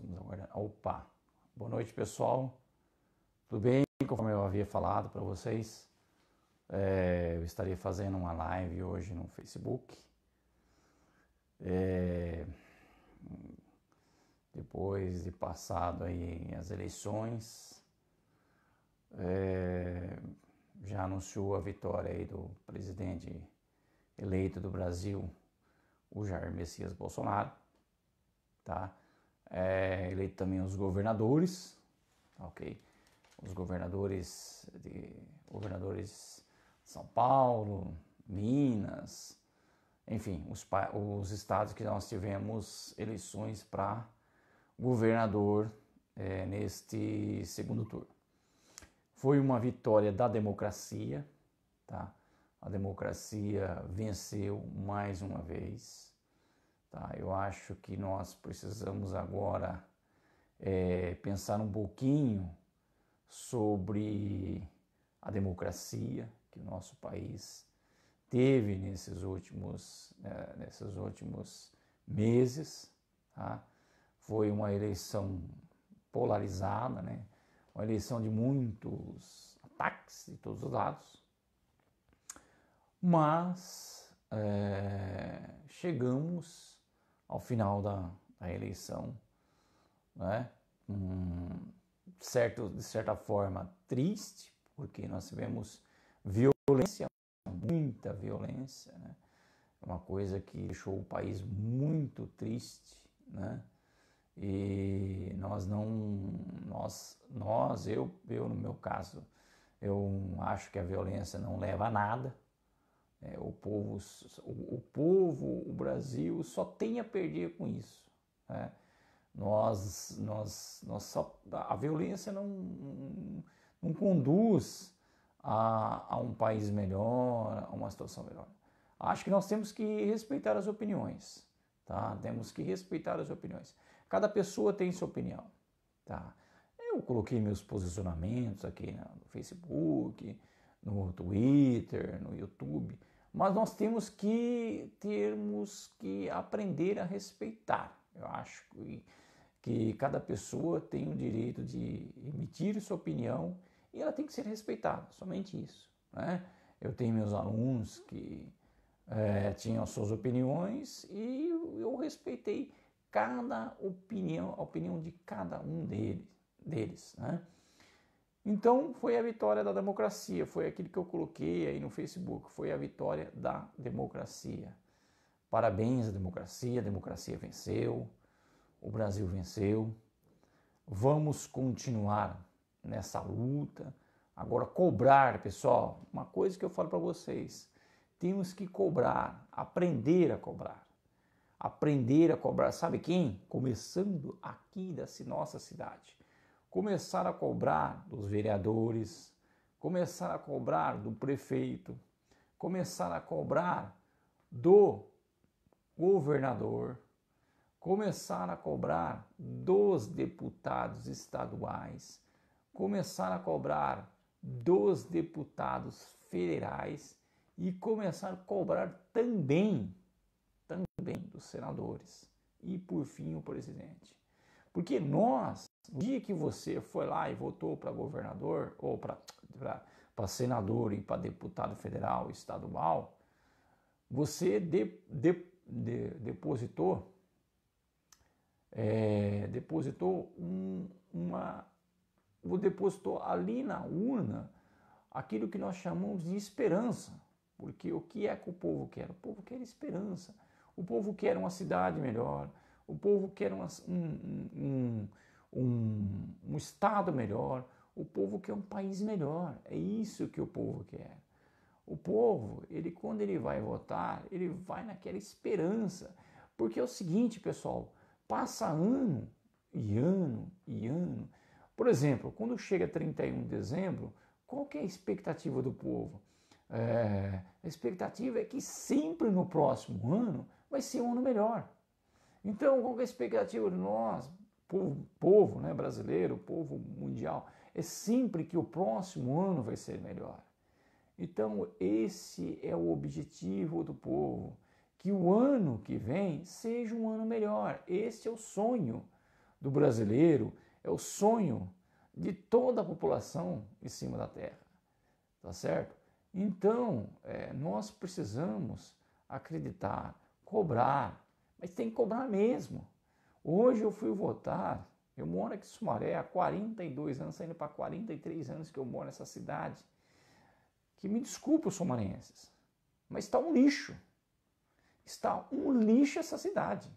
Estamos agora. Opa! Boa noite, pessoal. Tudo bem? Como eu havia falado para vocês, é, eu estaria fazendo uma live hoje no Facebook. É, depois de passado aí as eleições, é, já anunciou a vitória aí do presidente eleito do Brasil, o Jair Messias Bolsonaro, tá? é eleito também os governadores, ok? Os governadores de governadores de São Paulo, Minas, enfim, os, os estados que nós tivemos eleições para governador é, neste segundo turno. Foi uma vitória da democracia, tá? A democracia venceu mais uma vez. Tá? Eu acho que nós precisamos agora é, pensar um pouquinho sobre a democracia que o nosso país teve nesses últimos, é, nesses últimos meses. Tá? Foi uma eleição polarizada, né? uma eleição de muitos ataques de todos os lados, mas é, chegamos ao final da, da eleição, né? certo, de certa forma triste, porque nós tivemos violência, muita violência, né? É uma coisa que deixou o país muito triste, né? E nós não, nós, nós, eu, eu no meu caso, eu acho que a violência não leva a nada, é, o, povo, o, povo, o Brasil só tem a perder com isso. Né? Nós, nós, nós só, a violência não, não, não conduz a, a, um país melhor, a uma situação melhor. Acho que nós temos que respeitar as opiniões, tá? Temos que respeitar as opiniões. Cada pessoa tem sua opinião, tá? Eu coloquei meus posicionamentos aqui no Facebook, no Twitter, no YouTube mas nós temos que termos que aprender a respeitar. Eu acho que, que cada pessoa tem o direito de emitir sua opinião e ela tem que ser respeitada, somente isso. Né? Eu tenho meus alunos que é, tinham suas opiniões e eu respeitei cada opinião, a opinião de cada um deles. deles né? Então foi a vitória da democracia, foi aquilo que eu coloquei aí no Facebook, foi a vitória da democracia. Parabéns à democracia, a democracia venceu, o Brasil venceu. Vamos continuar nessa luta. Agora cobrar, pessoal, uma coisa que eu falo para vocês, temos que cobrar, aprender a cobrar. Aprender a cobrar, sabe quem? Começando aqui da nossa cidade começar a cobrar dos vereadores, começar a cobrar do prefeito, começar a cobrar do governador, começar a cobrar dos deputados estaduais, começar a cobrar dos deputados federais e começar a cobrar também também dos senadores e por fim o presidente. Porque nós o dia que você foi lá e votou para governador ou para senador e para deputado federal, estadual, você de, de, de, depositou é, depositou um, uma depositou ali na urna aquilo que nós chamamos de esperança. Porque o que é que o povo quer? O povo quer esperança. O povo quer uma cidade melhor. O povo quer uma, um, um, um, um Estado melhor, o povo quer um país melhor. É isso que o povo quer. O povo, ele quando ele vai votar, ele vai naquela esperança. Porque é o seguinte, pessoal, passa ano e ano e ano. Por exemplo, quando chega 31 de dezembro, qual que é a expectativa do povo? É, a expectativa é que sempre no próximo ano vai ser um ano melhor. Então, qual que é a expectativa de nós? povo, povo né, brasileiro, povo mundial, é sempre que o próximo ano vai ser melhor. Então, esse é o objetivo do povo, que o ano que vem seja um ano melhor. Esse é o sonho do brasileiro, é o sonho de toda a população em cima da terra. Tá certo? Então, é, nós precisamos acreditar, cobrar, mas tem que cobrar mesmo. Hoje eu fui votar, eu moro aqui em Sumaré há 42 anos, saindo para 43 anos que eu moro nessa cidade. Que me desculpa os sumarenses, mas está um lixo. Está um lixo essa cidade.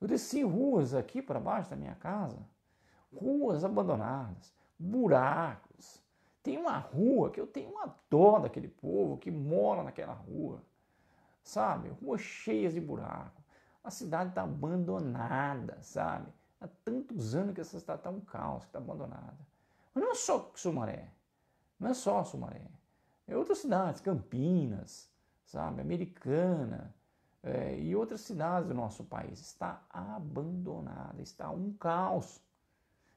Eu desci ruas aqui para baixo da minha casa, ruas abandonadas, buracos. Tem uma rua que eu tenho uma dó daquele povo que mora naquela rua, sabe? Ruas cheias de buracos a cidade está abandonada, sabe? Há tantos anos que essa cidade está um caos, está abandonada. Mas não é só Sumaré, não é só Sumaré. É outras cidades, Campinas, sabe, Americana é, e outras cidades do nosso país. Está abandonada, está um caos.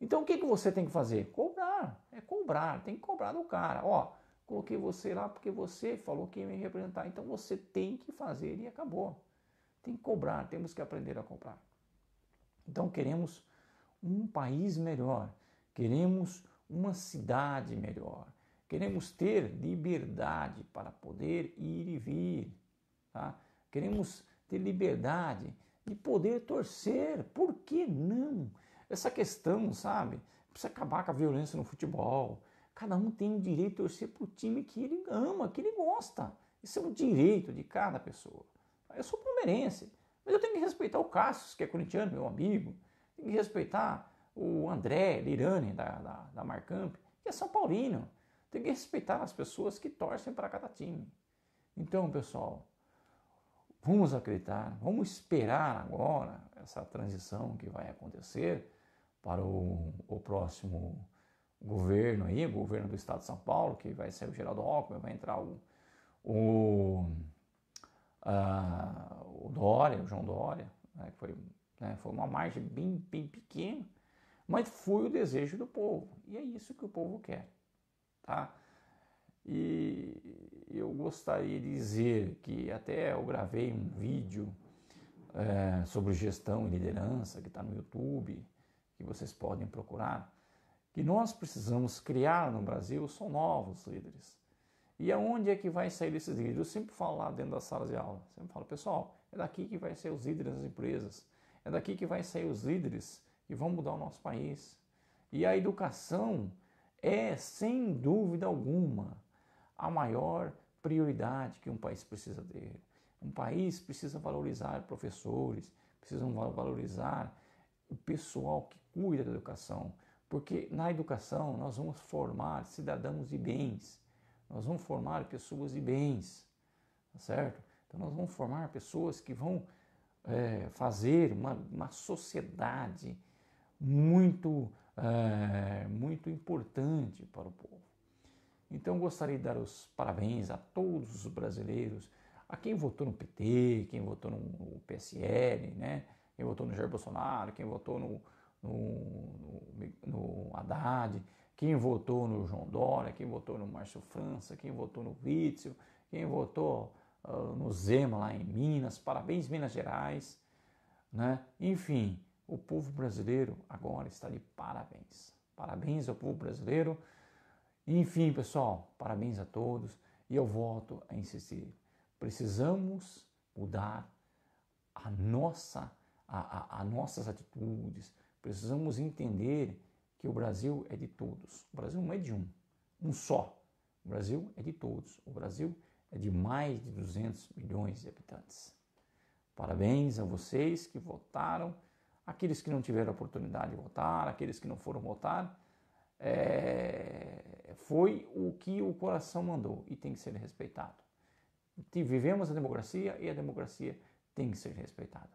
Então o que, que você tem que fazer? Cobrar, é cobrar, tem que cobrar do cara. Ó, coloquei você lá porque você falou que ia me representar, então você tem que fazer e acabou. Tem que cobrar, temos que aprender a cobrar. Então queremos um país melhor, queremos uma cidade melhor, queremos ter liberdade para poder ir e vir, tá? queremos ter liberdade de poder torcer, por que não? Essa questão, sabe? Precisa acabar com a violência no futebol. Cada um tem o direito de torcer para o time que ele ama, que ele gosta. Isso é um direito de cada pessoa. Eu sou palmeirense, mas eu tenho que respeitar o Cassius, que é corintiano, meu amigo. Tenho que respeitar o André Lirane, da, da, da Marcamp, que é São Paulino. Tem que respeitar as pessoas que torcem para cada time. Então, pessoal, vamos acreditar, vamos esperar agora essa transição que vai acontecer para o, o próximo governo aí, o governo do Estado de São Paulo, que vai ser o Geraldo Alckmin, vai entrar o, o uh, o Dória, o João Dória, né, que foi, né, foi uma margem bem, bem pequena, mas foi o desejo do povo, e é isso que o povo quer, tá? E eu gostaria de dizer que até eu gravei um vídeo é, sobre gestão e liderança que está no YouTube, que vocês podem procurar, que nós precisamos criar no Brasil são novos líderes. E aonde é que vai sair esses líderes? Eu sempre falo lá dentro das salas de aula, sempre falo, pessoal, é daqui que vai sair os líderes das empresas, é daqui que vai sair os líderes que vão mudar o nosso país. E a educação é, sem dúvida alguma, a maior prioridade que um país precisa ter. Um país precisa valorizar professores, precisa valorizar o pessoal que cuida da educação, porque na educação nós vamos formar cidadãos de bens nós vamos formar pessoas de bens, tá certo? Então nós vamos formar pessoas que vão é, fazer uma, uma, sociedade muito, é, muito importante para o povo. Então gostaria de dar os parabéns a todos os brasileiros, a quem votou no PT, quem votou no PSL, né? quem votou no Jair Bolsonaro, quem votou no, no, no, no Haddad, quem votou no João Dória, quem votou no Márcio França, quem votou no Witzel, quem votou uh, no Zema lá em Minas, parabéns Minas Gerais, né? Enfim, o povo brasileiro agora está de parabéns. Parabéns ao povo brasileiro. Enfim, pessoal, parabéns a todos e eu volto a insistir. Precisamos mudar a nossa, a, a, a nossas atitudes. Precisamos entender que o Brasil é de todos. O Brasil não é de um, um só. O Brasil é de todos. O Brasil é de mais de 200 milhões de habitantes. Parabéns a vocês que votaram, aqueles que não tiveram a oportunidade de votar, aqueles que não foram votar. É, foi o que o coração mandou e tem que ser respeitado. Vivemos a democracia e a democracia tem que ser respeitada.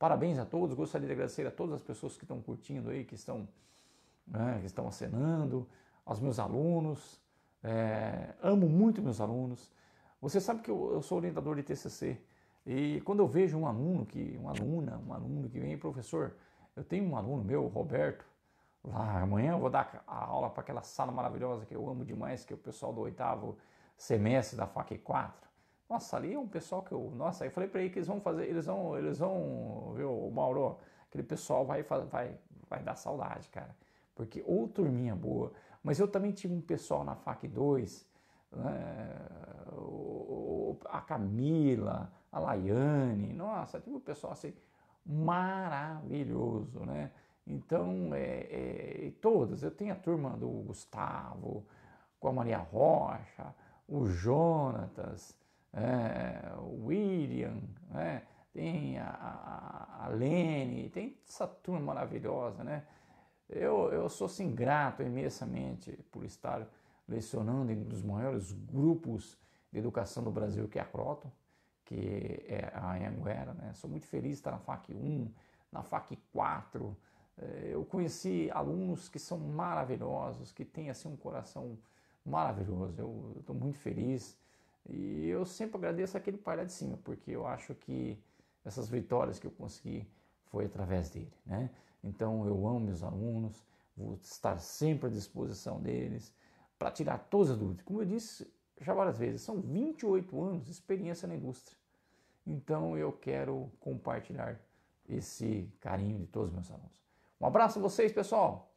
Parabéns a todos, gostaria de agradecer a todas as pessoas que estão curtindo aí, que estão né, que estão acenando, aos meus alunos. É, amo muito meus alunos. Você sabe que eu, eu, sou orientador de TCC e quando eu vejo um aluno que, uma aluna, um aluno que vem, professor, eu tenho um aluno meu, Roberto, lá amanhã eu vou dar a aula para aquela sala maravilhosa que eu amo demais, que é o pessoal do oitavo semestre da FAC 4. Nossa, ali é um pessoal que eu, nossa, eu falei para ele que eles vão fazer, eles vão, eles vão, viu, Mauro, aquele pessoal vai vai vai dar saudade, cara porque ou turminha boa, mas eu também tive um pessoal na FAC 2, né? a Camila, a Laiane, nossa, tive um pessoal assim maravilhoso, né? Então, é, é, todas, eu tenho a turma do Gustavo, com a Maria Rocha, o Jonatas, é, o William, né? tem a, a, a Lene, tem essa turma maravilhosa, né? Eu, eu sou assim, grato imensamente por estar lecionando em um dos maiores grupos de educação do Brasil, que é a Croton, que é a Anguera. Né? Sou muito feliz de estar na FAC 1, na FAC 4. Eh, eu conheci alunos que são maravilhosos, que têm assim, um coração maravilhoso. Eu estou muito feliz e eu sempre agradeço aquele pai lá de cima, porque eu acho que essas vitórias que eu consegui foi através dele. Né? Então eu amo meus alunos, vou estar sempre à disposição deles para tirar todas as dúvidas. Como eu disse já várias vezes, são 28 anos de experiência na indústria. Então eu quero compartilhar esse carinho de todos os meus alunos. Um abraço a vocês, pessoal,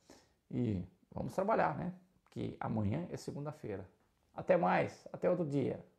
e vamos trabalhar, né? Que amanhã é segunda-feira. Até mais, até outro dia.